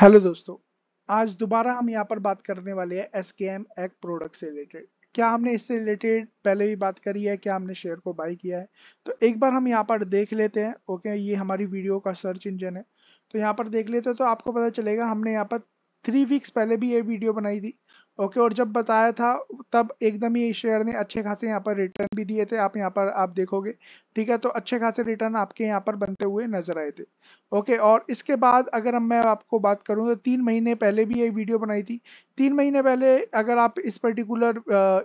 hello दोस्तों आज दोबारा हम यहाँ पर बात करने वाले हैं S K M egg product से रिलेटेड क्या हमने इससे रिलेटेड पहले ही बात करी है क्या हमने शेयर को बाई किया है तो एक बार हम यहाँ पर देख लेते हैं ओके ये हमारी वीडियो का सर्च इंजन है तो यहाँ पर देख लेते हैं तो आपको पता चलेगा हमने यहाँ पर थ्री वीक्स पहले भी ये वीडियो बनाई थी ओके और जब बताया था तब एकदम ही शेयर ने अच्छे खासे यहाँ पर रिटर्न भी दिए थे आप यहाँ पर आप देखोगे ठीक है तो अच्छे खासे रिटर्न आपके यहाँ पर बनते हुए नजर आए थे ओके और इसके बाद अगर हम मैं आपको बात करूँ तो तीन महीने पहले भी ये वीडियो बनाई थी तीन महीने पहले अगर आप इस पर्टिकुलर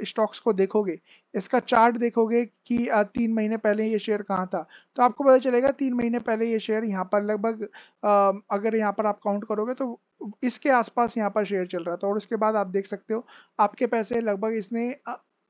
स्टॉक्स को देखोगे इसका चार्ट देखोगे कि तीन महीने पहले ये शेयर कहाँ था तो आपको पता चलेगा तीन महीने पहले ये शेयर यहाँ पर लगभग अगर यहाँ पर आप काउंट करोगे तो इसके आसपास यहाँ पर शेयर चल रहा था और उसके बाद आप देख सकते हो आपके पैसे लगभग इसने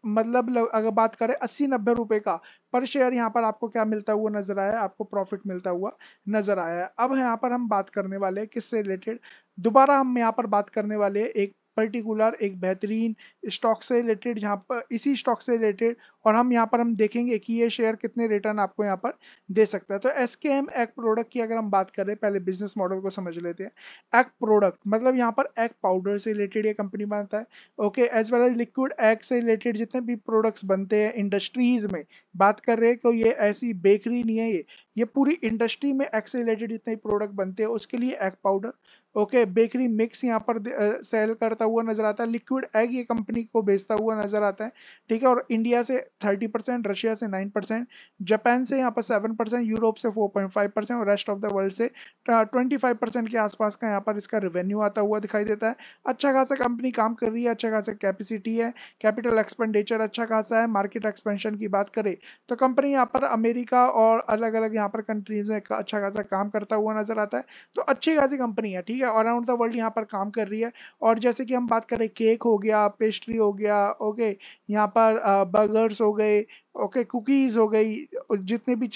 मतलब लग, अगर बात करें अस्सी नब्बे रुपए का पर शेयर यहाँ पर आपको क्या मिलता हुआ नजर आया आपको प्रॉफिट मिलता हुआ नजर आया अब यहाँ पर हम बात करने वाले किससे रिलेटेड दोबारा हम यहाँ पर बात करने वाले एक पर्टिकुलर एक बेहतरीन स्टॉक से रिलेटेड यहाँ पर इसी स्टॉक से रिलेटेड और हम यहाँ पर हम देखेंगे कि ये शेयर कितने रिटर्न आपको यहाँ पर दे सकता है तो एस के एम एक प्रोडक्ट की अगर हम बात करें पहले बिजनेस मॉडल को समझ लेते हैं एक प्रोडक्ट मतलब यहाँ पर एग पाउडर से रिलेटेड ये कंपनी बनता है okay as well as liquid egg से रिलेटेड जितने भी प्रोडक्ट्स बनते हैं इंडस्ट्रीज में बात कर रहे हैं कि तो ये ऐसी बेकरी नहीं है ये ये पूरी इंडस्ट्री में एक्सेलेटेड रिलेटेड जितने प्रोडक्ट बनते हैं उसके लिए egg powder okay bakery mix यहाँ पर सेल करता हुआ नजर आता है लिक्विड एग ये कंपनी को बेचता हुआ नजर आता है ठीक है और इंडिया से 30 परसेंट रशिया से 9 परसेंट जापान से यहाँ पर 7 परसेंट यूरोप से 4.5 परसेंट और रेस्ट ऑफ द वर्ल्ड से 25 परसेंट के आसपास का यहाँ पर इसका रेवेन्यू आता हुआ दिखाई देता है अच्छा खासा कंपनी काम कर रही है अच्छा खासा कैपेसिटी है कैपिटल एक्सपेंडिचर अच्छा खासा है मार्केट एक्सपेंशन की बात करें तो कंपनी यहाँ पर अमेरिका और अलग अलग यहाँ पर कंट्रीज में अच्छा खासा काम करता हुआ नजर आता है तो अच्छी खासी कंपनी है ठीक है अराउंड द वर्ल्ड यहाँ पर काम कर रही है और जैसे कि हम बात करें केक हो गया पेस्ट्री हो गया ओके यहाँ पर बर्गर्स हो गए ओके okay, कुकीज़ हो गई जितने भी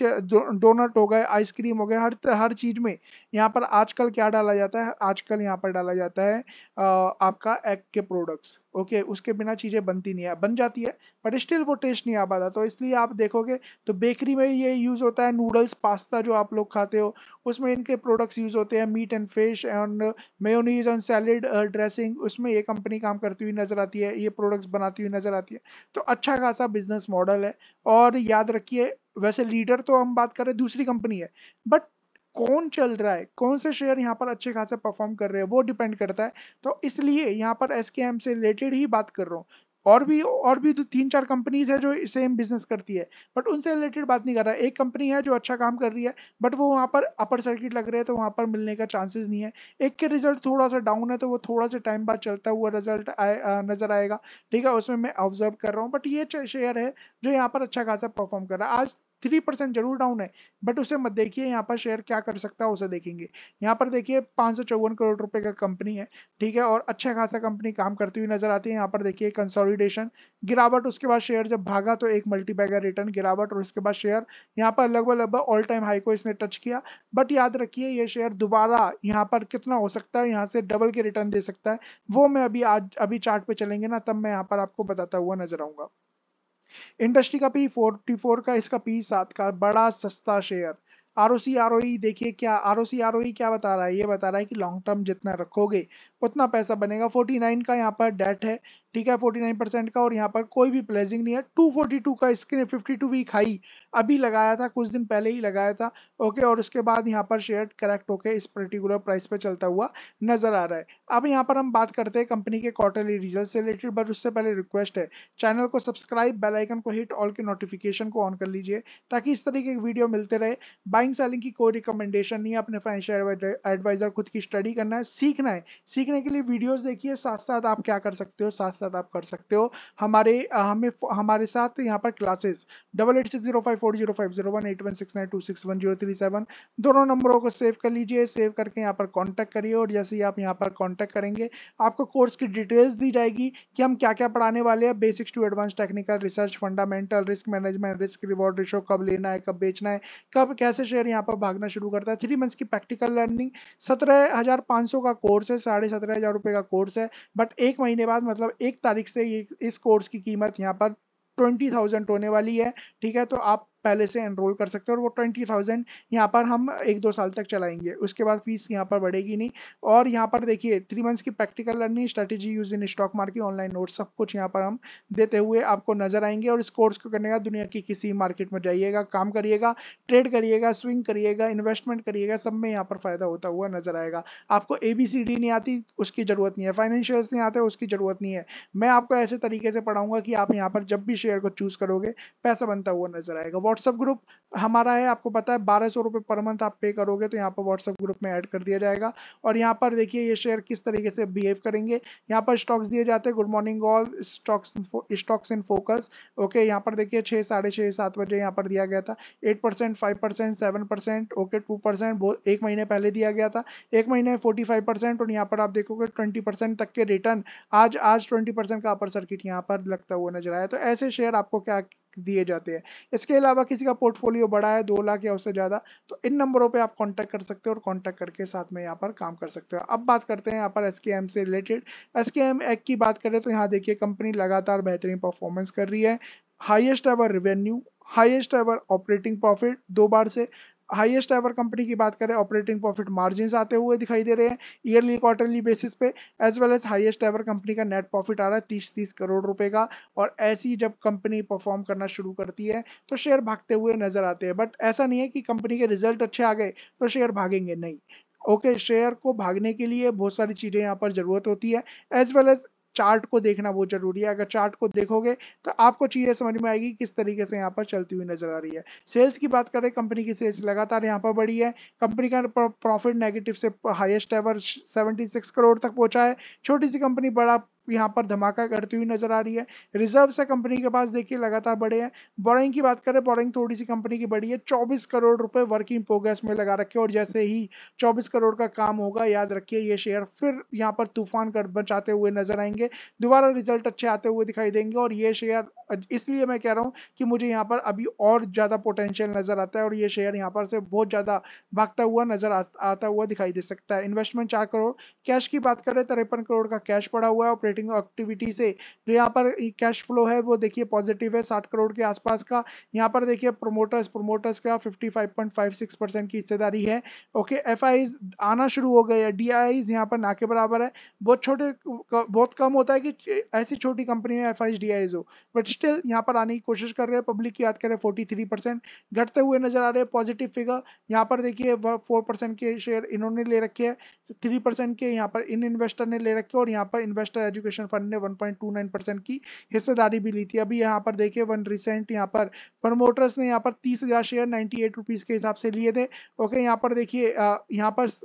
डोनट हो गए आइसक्रीम हो गए हर हर चीज़ में यहाँ पर आजकल क्या डाला जाता है आजकल यहाँ पर डाला जाता है आ, आपका एग के प्रोडक्ट्स ओके okay, उसके बिना चीज़ें बनती नहीं है बन जाती है बट स्टिल वो टेस्ट नहीं आ पाता तो इसलिए आप देखोगे तो बेकरी में ये यूज़ होता है नूडल्स पास्ता जो आप लोग खाते हो उसमें इनके प्रोडक्ट्स यूज़ होते हैं meat and fish and mayonnaise and salad dressing उसमें ये कंपनी काम करती हुई नज़र आती है ये प्रोडक्ट्स बनाती हुई नज़र आती है तो अच्छा खासा बिजनेस मॉडल है और याद रखिए वैसे लीडर तो हम बात कर रहे हैं दूसरी कंपनी है बट कौन चल रहा है कौन से शेयर यहाँ पर अच्छे खासे परफॉर्म कर रहे हैं वो डिपेंड करता है तो इसलिए यहाँ पर एस से रिलेटेड ही बात कर रहा हूँ और भी और भी तीन चार कंपनीज है जो सेम बिजनेस करती है बट उनसे रिलेटेड बात नहीं कर रहा एक कंपनी है जो अच्छा काम कर रही है बट वो वहाँ पर अपर सर्किट लग रहे हैं तो वहाँ पर मिलने का चांसेस नहीं है एक के रिजल्ट थोड़ा सा डाउन है तो वो थोड़ा सा टाइम बाद चलता हुआ रिजल्ट आए नज़र आएगा ठीक है उसमें मैं ऑब्जर्व कर रहा हूँ बट ये शेयर है जो यहाँ पर अच्छा खासा परफॉर्म कर रहा है आज थ्री परसेंट जरूर डाउन है बट उसे मत देखिए यहाँ पर शेयर क्या कर सकता है उसे देखेंगे यहाँ पर देखिए पाँच करोड़ रुपए का कंपनी है ठीक है और अच्छा खासा कंपनी काम करती हुई नजर आती है यहाँ पर देखिए कंसोलिडेशन गिरावट उसके बाद शेयर जब भागा तो एक मल्टीपैगर रिटर्न गिरावट और उसके बाद शेयर यहाँ पर लगभग लगभग ऑल टाइम हाई को इसने टच किया बट याद रखिए ये शेयर दोबारा यहाँ पर कितना हो सकता है यहाँ से डबल के रिटर्न दे सकता है वो मैं अभी आज अभी चार्ट पे चलेंगे ना तब मैं यहाँ पर आपको बताता हुआ नजर आऊंगा इंडस्ट्री का पी फोर्टी फोर का इसका पी सात का बड़ा सस्ता share R O C R O देखिए क्या आर ओ सी आर ओ क्या बता रहा है ये बता रहा है कि लॉन्ग टर्म जितना रखोगे उतना पैसा बनेगा 49 का यहाँ पर डेट है ठीक है 49 परसेंट का और यहाँ पर कोई भी प्लेजिंग नहीं है 242 का इसके 52 वीक हाई अभी लगाया था कुछ दिन पहले ही लगाया था ओके और उसके बाद यहाँ पर शेयर करेक्ट होके इस पर्टिकुलर प्राइस पर चलता हुआ नजर आ रहा है अब यहाँ पर हम बात करते हैं कंपनी के क्वार्टरली रिजल्ट से रिलेटेड बट उससे पहले रिक्वेस्ट है चैनल को सब्सक्राइब बेलाइकन को हिट ऑल के नोटिफिकेशन को ऑन कर लीजिए ताकि इस तरीके की वीडियो मिलते रहे बाई बाइंग सेलिंग की कोई रिकमेंडेशन नहीं है अपने फाइनेंशियल एडवाइजर खुद की स्टडी करना है सीखना है सीखने के लिए वीडियोस देखिए साथ साथ आप क्या कर सकते हो साथ साथ आप कर सकते हो हमारे हमें हमारे साथ यहाँ पर classes double eight six zero five four zero five zero one eight one six nine two six one zero three seven दोनों नंबरों को सेव कर लीजिए सेव करके यहाँ पर कॉन्टैक्ट करिए और जैसे ही आप यहाँ पर कॉन्टैक्ट करेंगे आपको कोर्स की डिटेल्स दी जाएगी कि हम क्या क्या पढ़ाने वाले हैं basics to advance technical research fundamental risk management risk reward ratio कब लेना है कब बेचना है कब कैसे शेयर यहाँ पर भागना शुरू करता है थ्री मंथ्स की प्रैक्टिकल लर्निंग सत्रह हजार पाँच सौ का कोर्स है साढ़े सत्रह हजार रुपये का कोर्स है बट एक महीने बाद मतलब एक तारीख से ये इस कोर्स की कीमत यहाँ पर ट्वेंटी थाउजेंड होने वाली है ठीक है तो आप पहले से एनरोल कर सकते हैं और वो ट्वेंटी थाउजेंड यहाँ पर हम एक दो साल तक चलाएंगे उसके बाद फीस यहाँ पर बढ़ेगी नहीं और यहाँ पर देखिए थ्री मंथ्स की practical learning strategy use in stock market online note सब कुछ यहाँ पर हम देते हुए आपको नजर आएंगे और इस कोर्स को करने का दुनिया की किसी मार्केट में जाइएगा काम करिएगा ट्रेड करिएगा स्विंग करिएगा इन्वेस्टमेंट करिएगा सब में यहाँ पर फायदा होता हुआ नजर आएगा आपको ए बी सी डी नहीं आती उसकी जरूरत नहीं है फाइनेंशियल्स नहीं आते उसकी जरूरत नहीं है मैं आपको ऐसे तरीके से पढ़ाऊंगा कि आप यहाँ पर जब भी शेयर को चूज करोगे पैसा बनता हुआ नजर आएगा व्हाट्सअप ग्रुप हमारा है आपको पता है बारह सौ रुपये पर मंथ आप पे करोगे तो यहाँ पर व्हाट्सअप ग्रुप में ऐड कर दिया जाएगा और यहाँ पर देखिए ये शेयर किस तरीके से बिहेव करेंगे यहाँ पर स्टॉक्स दिए जाते हैं good morning all stocks stocks in focus okay यहाँ पर देखिए छः साढ़े छः सात बजे यहाँ पर दिया गया था eight percent five percent seven percent okay two percent एक महीने पहले दिया गया था एक महीने फोर्टी फाइव परसेंट और यहाँ पर आप देखोगे ट्वेंटी परसेंट तक के रिटर्न आज आज ट्वेंटी परसेंट का अपर सर्किट यहाँ पर लगता हुआ नजर आया तो ऐसे शेयर आपको क्या दिए जाते हैं इसके अलावा किसी का पोर्टफोलियो बड़ा है दो लाख या उससे ज़्यादा तो इन नंबरों पे आप कांटेक्ट कर सकते हो और कांटेक्ट करके साथ में यहाँ पर काम कर सकते हो अब बात करते हैं यहाँ पर एस से रिलेटेड एस एक्ट की बात करें तो यहाँ देखिए कंपनी लगातार बेहतरीन परफॉर्मेंस कर रही है highest ever revenue highest ever operating profit दो बार से हाईएस्ट एवर कंपनी की बात करें ऑपरेटिंग प्रॉफिट मार्जिन आते हुए दिखाई दे रहे हैं ईयरली क्वार्टरली बेसिस पे as well as highest ever company का नेट प्रॉफिट आ रहा है तीस तीस करोड़ रुपए का और ऐसी जब कंपनी परफॉर्म करना शुरू करती है तो शेयर भागते हुए नजर आते हैं बट ऐसा नहीं है कि कंपनी के रिजल्ट अच्छे आ गए तो शेयर भागेंगे नहीं ओके okay, शेयर को भागने के लिए बहुत सारी चीज़ें यहाँ पर ज़रूरत होती है एज वेल एज चार्ट को देखना बहुत जरूरी है अगर चार्ट को देखोगे तो आपको चीज़ें समझ में आएगी किस तरीके से यहाँ पर चलती हुई नजर आ रही है सेल्स की बात करें कंपनी की सेल्स लगातार यहाँ पर बढ़ी है कंपनी का प्रॉफिट नेगेटिव से हाईएस्ट एवर 76 करोड़ तक पहुंचा है छोटी सी कंपनी बड़ा यहाँ पर धमाका करती हुई नजर आ रही है रिजर्व है कंपनी के पास देखिए लगातार बढ़े हैं बोरिंग की बात करें बोरिंग थोड़ी सी कंपनी की बढ़ी है चौबीस करोड़ रुपए वर्किंग प्रोग्रेस में लगा रखे और जैसे ही चौबीस करोड़ का काम होगा याद रखिए ये शेयर फिर यहाँ पर तूफान कर बचाते हुए नजर आएंगे दोबारा रिजल्ट अच्छे आते हुए दिखाई देंगे और ये शेयर इसलिए मैं कह रहा हूँ कि मुझे यहाँ पर अभी और ज्यादा पोटेंशियल नजर आता है और ये शेयर यहाँ पर से बहुत ज्यादा भागता हुआ नजर आता हुआ दिखाई दे सकता है इन्वेस्टमेंट चार करोड़ कैश की बात करें तिरपन करोड़ का कैश पड़ा हुआ है ऑपरेटिंग ऑपरेटिंग एक्टिविटी से जो तो यहाँ पर कैश फ्लो है वो देखिए पॉजिटिव है साठ करोड़ के आसपास का यहाँ पर देखिए प्रोमोटर्स प्रोमोटर्स का फिफ्टी परसेंट की हिस्सेदारी है ओके एफ आना शुरू हो गए डी आई पर ना के बराबर है बहुत छोटे बहुत कम होता है कि ऐसी छोटी कंपनी में एफ आई हो बट स्टिल यहाँ पर आने की कोशिश कर रहे हैं पब्लिक की याद करें फोर्टी थ्री परसेंट घटते हुए नजर आ रहे हैं पॉजिटिव फिगर यहाँ पर देखिए फोर परसेंट के शेयर इन्होंने ले रखे हैं थ्री परसेंट के यहाँ पर इन इन्वेस्टर ने ले रखे और यहाँ पर इन्वेस्टर एजुकेशन एजुकेशन फंड ने 1.29 परसेंट की हिस्सेदारी भी ली थी अभी यहाँ पर देखिए वन रिसेंट यहाँ पर प्रमोटर्स ने यहाँ पर तीस हजार शेयर नाइन्टी एट रुपीज के हिसाब से लिए थे ओके यहाँ पर देखिए यहाँ पर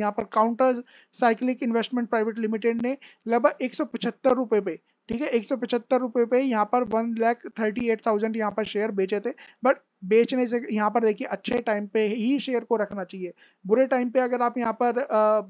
यहाँ पर counter cyclic investment private limited ने लगभग एक सौ पचहत्तर रुपये पे ठीक है एक सौ पचहत्तर रुपये पे यहाँ पर one lakh thirty eight thousand यहाँ पर शेयर बेचे थे बट बेचने से यहाँ पर देखिए अच्छे टाइम पे ही शेयर को रखना चाहिए बुरे टाइम पे अगर आप यहाँ पर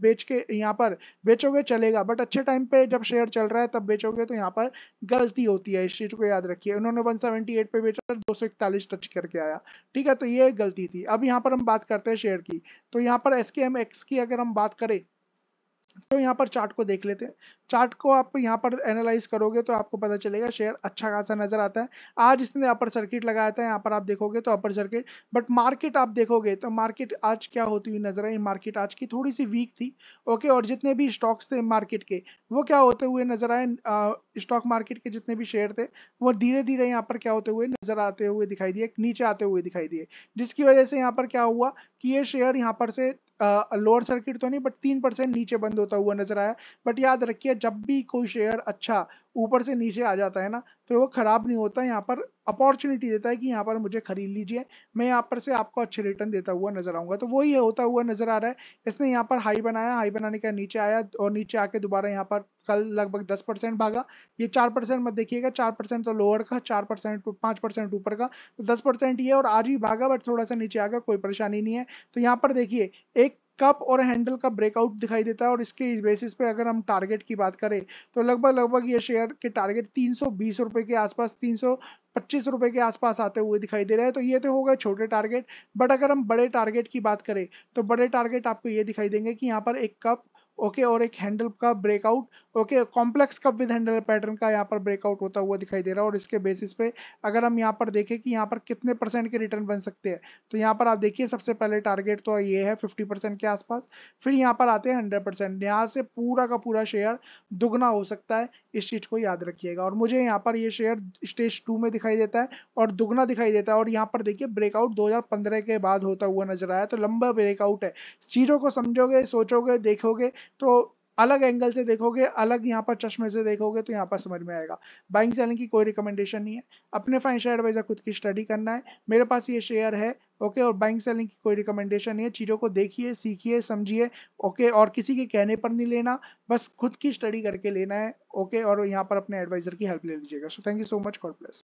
बेच के यहाँ पर बेचोगे चलेगा बट अच्छे टाइम पे जब शेयर चल रहा है तब बेचोगे तो यहाँ पर गलती होती है इस चीज़ को याद रखिए उन्होंने वन सेवेंटी एट पे बेचा दो सौ इकतालीस टच करके आया ठीक है तो ये गलती थी अब यहाँ पर हम बात करते हैं शेयर की तो यहाँ पर एस की अगर हम बात करें तो यहाँ पर चार्ट को देख लेते हैं चार्ट को आप यहाँ पर एनालाइज करोगे तो आपको पता चलेगा शेयर अच्छा खासा नजर आता है आज इसने अपर सर्किट लगाया था यहाँ पर आप देखोगे तो अपर सर्किट बट मार्केट आप देखोगे तो मार्केट आज क्या होती हुई नजर आई मार्केट आज की थोड़ी सी वीक थी ओके और जितने भी स्टॉक्स थे मार्केट के वो क्या होते हुए नजर आए स्टॉक मार्केट के जितने भी शेयर थे वो धीरे धीरे यहाँ पर क्या होते हुए नजर आते हुए दिखाई दिए नीचे आते हुए दिखाई दिए जिसकी वजह से यहाँ पर क्या हुआ कि ये शेयर यहाँ पर से लोअर सर्किट तो नहीं बट तीन परसेंट नीचे बंद होता हुआ नजर आया बट याद रखिए जब भी कोई शेयर अच्छा ऊपर से नीचे आ जाता है ना तो वो ख़राब नहीं होता यहाँ पर अपॉर्चुनिटी देता है कि यहाँ पर मुझे खरीद लीजिए मैं यहाँ पर से आपको अच्छे रिटर्न देता हुआ नजर आऊंगा तो वही होता हुआ नजर आ रहा है इसने यहाँ पर हाई बनाया हाई बनाने का नीचे आया और नीचे आके दोबारा यहाँ पर कल लगभग दस परसेंट भागा ये चार परसेंट मत देखिएगा चार परसेंट तो लोअर का चार परसेंट तो पाँच परसेंट ऊपर का तो दस परसेंट ये और आज ही भागा बट थोड़ा सा नीचे आ गया कोई परेशानी नहीं है तो यहाँ पर देखिए एक कप और हैंडल का ब्रेकआउट दिखाई देता है और इसके इस बेसिस पे अगर हम टारगेट की बात करें तो लगभग लगभग ये शेयर के टारगेट तीन सौ के आसपास तीन पच्चीस रुपए के आसपास आते हुए दिखाई दे रहे हैं तो ये तो हो गए छोटे टारगेट बट अगर हम बड़े टारगेट की बात करें तो बड़े टारगेट आपको ये दिखाई देंगे कि यहाँ पर एक कप ओके और एक हैंडल का breakout okay complex cup with handle pattern का यहाँ पर ब्रेकआउट होता हुआ दिखाई दे रहा है और इसके बेसिस पे अगर हम यहाँ पर देखें कि यहाँ पर कितने परसेंट के रिटर्न बन सकते हैं तो यहाँ पर आप देखिए सबसे पहले टारगेट तो ये है फिफ्टी परसेंट के आसपास फिर यहाँ पर आते हैं हंड्रेड परसेंट यहाँ से पूरा का पूरा शेयर दुगना हो सकता है इस चीज़ को याद रखिएगा और मुझे यहाँ पर ये शेयर स्टेज टू में दिखाई देता है और दुगना दिखाई देता है और यहाँ पर देखिए ब्रेकआउट दो के बाद होता हुआ नजर आया तो लंबा ब्रेकआउट है चीज़ों को समझोगे सोचोगे देखोगे तो अलग एंगल से देखोगे अलग यहाँ पर चश्मे से देखोगे तो यहाँ पर समझ में आएगा बाइंग सेलिंग की कोई रिकमेंडेशन नहीं है अपने फाइनेंशियल एडवाइजर खुद की स्टडी करना है मेरे पास ये शेयर है ओके और बाइंग सेलिंग की कोई रिकमेंडेशन नहीं है चीज़ों को देखिए सीखिए समझिए ओके और किसी के कहने पर नहीं लेना बस खुद की स्टडी करके लेना है ओके और यहाँ पर अपने एडवाइजर की हेल्प ले लीजिएगा so thank you so much god plus